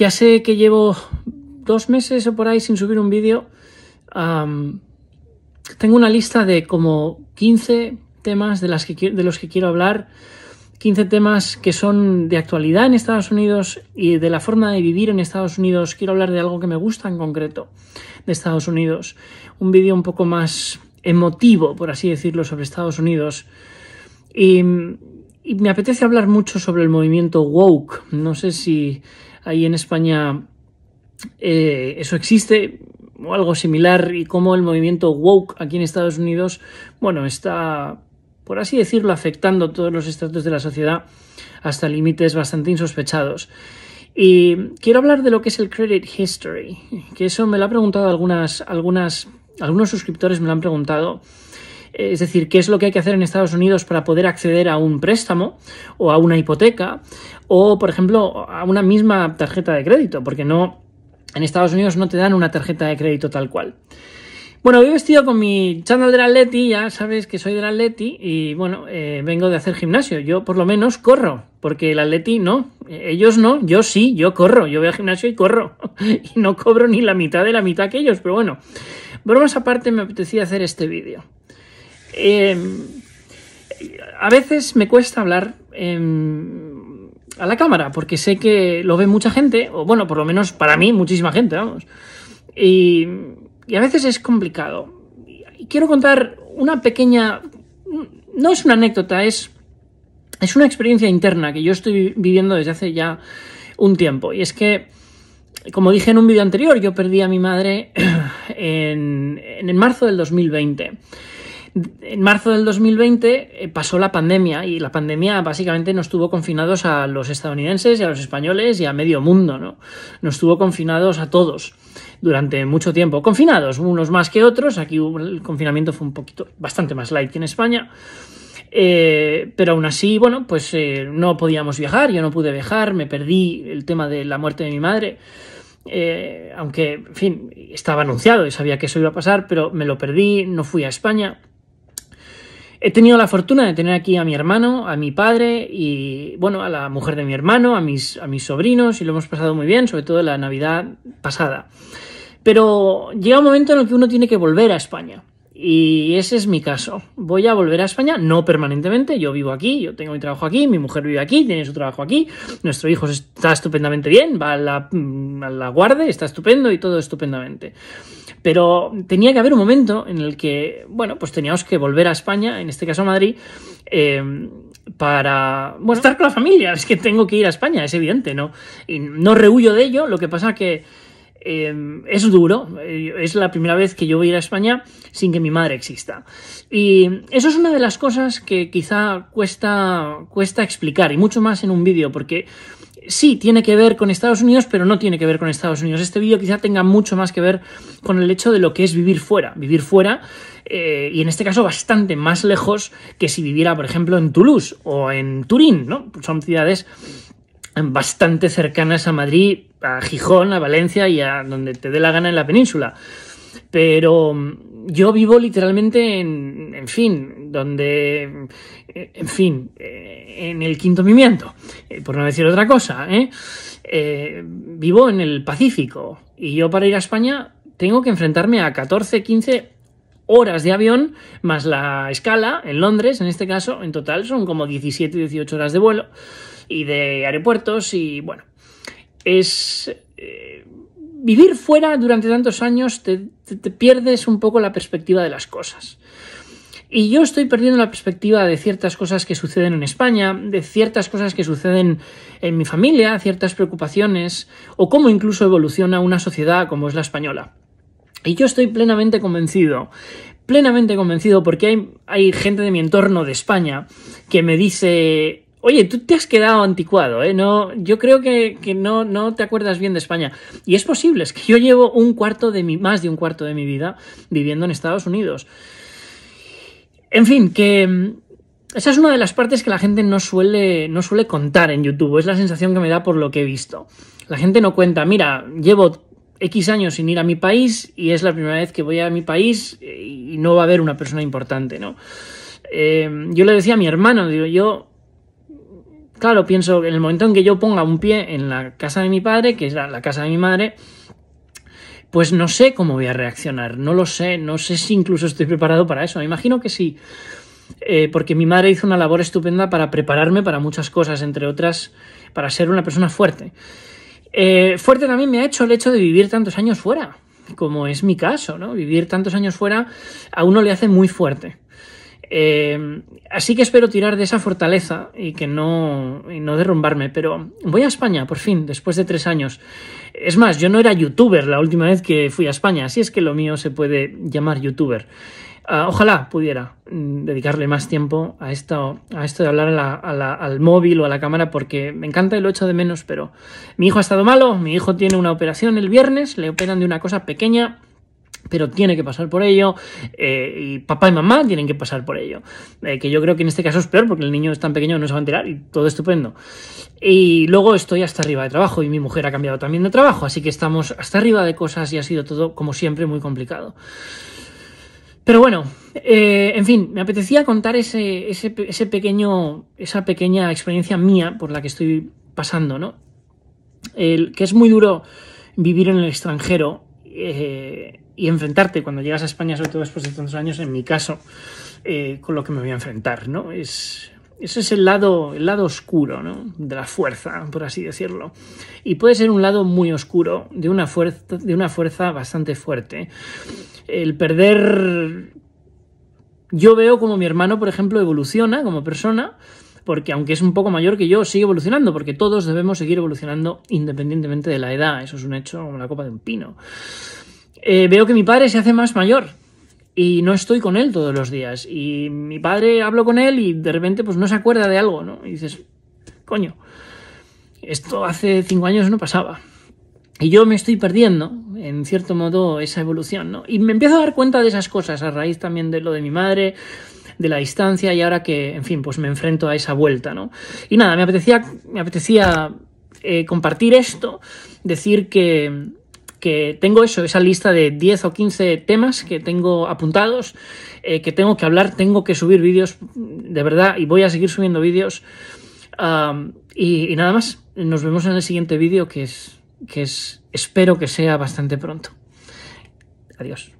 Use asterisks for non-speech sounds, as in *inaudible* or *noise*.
Ya sé que llevo dos meses o por ahí sin subir un vídeo. tengo una lista de como 15 temas de, de los que quiero hablar. 15 temas que son de actualidad en Estados Unidos y de la forma de vivir en Estados Unidos. Quiero hablar de algo que me gusta en concreto de Estados Unidos. Un vídeo un poco más emotivo, por así decirlo, sobre Estados Unidos. Y y me apetece hablar mucho sobre el movimiento woke. No sé si ahí en España eh, eso existe o algo similar y cómo el movimiento woke aquí en Estados Unidos, bueno, está, por así decirlo, afectando todos los estratos de la sociedad hasta límites bastante insospechados. Y quiero hablar de lo que es el credit history, que eso me lo ha preguntado algunas, algunas, algunos suscriptores me lo han preguntado es decir, qué es lo que hay que hacer en Estados Unidos para poder acceder a un préstamo o a una hipoteca o, por ejemplo, a una misma tarjeta de crédito, porque no en Estados Unidos no te dan una tarjeta de crédito tal cual. Bueno, voy vestido con mi chándal del Atleti, ya sabes que soy del Atleti y bueno, eh, vengo de hacer gimnasio. Yo por lo menos corro, porque el Atleti no, ellos no, yo sí, yo corro, yo voy al gimnasio y corro. *laughs* y no cobro ni la mitad de la mitad que ellos, pero bueno, bromas aparte me apetecía hacer este vídeo. Em, a veces me cuesta hablar em, a la cámara, porque sé que lo ve mucha gente, o bueno, por lo menos para mí, muchísima gente, vamos. Y, a veces es complicado. Y quiero contar una pequeña... No es una anécdota, es, es una experiencia interna que yo estoy viviendo desde hace ya un tiempo. Y es que, como dije en un vídeo anterior, yo perdí a mi madre *clears throat* en, en marzo del 2020 en marzo del 2020 eh, pasó la pandemia y la pandemia básicamente nos tuvo confinados a los estadounidenses y a los españoles y a medio mundo, ¿no? Nos tuvo confinados a todos durante mucho tiempo. Confinados, unos más que otros. Aquí el confinamiento fue un poquito, bastante más light que en España. Eh, pero aún así, bueno, pues eh, no podíamos viajar, yo no pude viajar, me perdí el tema de la muerte de mi madre. aunque, en fin, estaba anunciado y sabía que eso iba a pasar, pero me lo perdí, no fui a España. He tenido la fortuna de tener aquí a mi hermano, a mi padre y, bueno, a la mujer de mi hermano, a mis, a mis sobrinos y lo hemos pasado muy bien, sobre todo la Navidad pasada. Pero llega un momento en el que uno tiene que volver a España. Y ese es mi caso. Voy a volver a España, no permanentemente, yo vivo aquí, yo tengo mi trabajo aquí, mi mujer vive aquí, tiene su trabajo aquí, nuestro hijo está estupendamente bien, va a la, guardia, mm, la está estupendo y todo estupendamente. Pero tenía que haber un momento en el que, bueno, pues teníamos que volver a España, en este caso a Madrid, em, para estar con la familia. *laughs* Es que tengo que ir a España, es evidente, ¿no? Y no rehuyo de ello, lo que pasa que Em, es duro, eh, es la primera vez que yo voy a ir a España sin que mi madre exista. Y eso es una de las cosas que quizá cuesta, cuesta explicar, y mucho más en un vídeo, porque sí tiene que ver con Estados Unidos, pero no tiene que ver con Estados Unidos. Este vídeo quizá tenga mucho más que ver con el hecho de lo que es vivir fuera. Vivir fuera, eh, y en este caso bastante más lejos que si viviera, por ejemplo, en Toulouse o en Turín, ¿no? Son ciudades bastante cercanas a Madrid, a Gijón, a Valencia y a donde te dé la gana en la península. Pero mm, yo vivo literalmente en, fin, donde, en fin, eh, en el quinto movimiento eh, por no decir otra cosa, ¿eh? ¿eh? vivo en el Pacífico y yo para ir a España tengo que enfrentarme a 14, 15 horas de avión, más la escala en Londres, en este caso, en total son como 17, 18 horas de vuelo y de aeropuertos y bueno, es... Eh, vivir fuera durante tantos años te, pierdes un poco la perspectiva de las cosas. Y yo estoy perdiendo la perspectiva de ciertas cosas que suceden en España, de ciertas cosas que suceden en mi familia, ciertas preocupaciones, o cómo incluso evoluciona una sociedad como es la española. Y yo estoy plenamente convencido, plenamente convencido, porque hay, hay gente de mi entorno de España que me dice, Oye, tú te has quedado anticuado, ¿eh? No, yo creo que, no, te acuerdas bien de España. Y es posible, es que yo llevo un cuarto de mi, más de un cuarto de mi vida viviendo en Estados Unidos. En fin, que mm, esa es una de las partes que la gente no suele, no suele contar en YouTube. Es la sensación que me da por lo que he visto. La gente no cuenta, mira, llevo X años sin ir a mi país y es la primera vez que voy a mi país y no va a haber una persona importante, ¿no? Eh, yo le decía a mi hermano, digo, yo Claro, pienso que en el momento en que yo ponga un pie en la casa de mi padre, que es la, casa de mi madre, pues no sé cómo voy a reaccionar, no lo sé, no sé si incluso estoy preparado para eso, me imagino que sí, eh, porque mi madre hizo una labor estupenda para prepararme para muchas cosas, entre otras, para ser una persona fuerte. Eh, fuerte también me ha hecho el hecho de vivir tantos años fuera, como es mi caso, ¿no? Vivir tantos años fuera a uno le hace muy fuerte. Eh, así que espero tirar de esa fortaleza y que no, no derrumbarme. Pero voy a España, por fin, después de tres años. Es más, yo no era youtuber la última vez que fui a España, así es que lo mío se puede llamar youtuber. Ah, ojalá pudiera mm, dedicarle más tiempo a esto, a esto de hablar al móvil o a la cámara porque me encanta y lo echo de menos, pero mi hijo ha estado malo, mi hijo tiene una operación el viernes, le operan de una cosa pequeña pero tiene que pasar por ello eh, y papá y mamá tienen que pasar por ello. Eh, que yo creo que en este caso es peor porque el niño es tan pequeño no se va a enterar y todo estupendo. Y luego estoy hasta arriba de trabajo y mi mujer ha cambiado también de trabajo, así que estamos hasta arriba de cosas y ha sido todo, como siempre, muy complicado. Pero bueno, eh, en fin, me apetecía contar ese, pequeño, esa pequeña experiencia mía por la que estoy pasando, ¿no? El, que es muy duro vivir en el extranjero y enfrentarte cuando llegas a España, sobre todo después de tantos años, en mi caso, eh, con lo que me voy a enfrentar, ¿no? Es, ese es el lado, el lado oscuro, ¿no? De la fuerza, por así decirlo. Y puede ser un lado muy oscuro, de una fuerza, de una fuerza bastante fuerte. El perder. Yo veo como mi hermano, por ejemplo, evoluciona como persona porque aunque es un poco mayor que yo, sigue evolucionando, porque todos debemos seguir evolucionando independientemente de la edad, eso es un hecho como la copa de un pino. Eh, veo que mi padre se hace más mayor y no estoy con él todos los días. Y mi padre hablo con él y de repente pues no se acuerda de algo, ¿no? Y dices, coño, esto hace cinco años no pasaba. Y yo me estoy perdiendo, en cierto modo, esa evolución, ¿no? Y me empiezo a dar cuenta de esas cosas a raíz también de lo de mi madre, de la distancia y ahora que, en fin, pues me enfrento a esa vuelta, ¿no? Y nada, me apetecía, me apetecía eh, compartir esto, decir que, que tengo eso, esa lista de 10 o 15 temas que tengo apuntados, eh, que tengo que hablar, tengo que subir vídeos, mm, de verdad, y voy a seguir subiendo vídeos. y, y, nada más, nos vemos en el siguiente vídeo que es, que es, espero que sea bastante pronto. Adiós.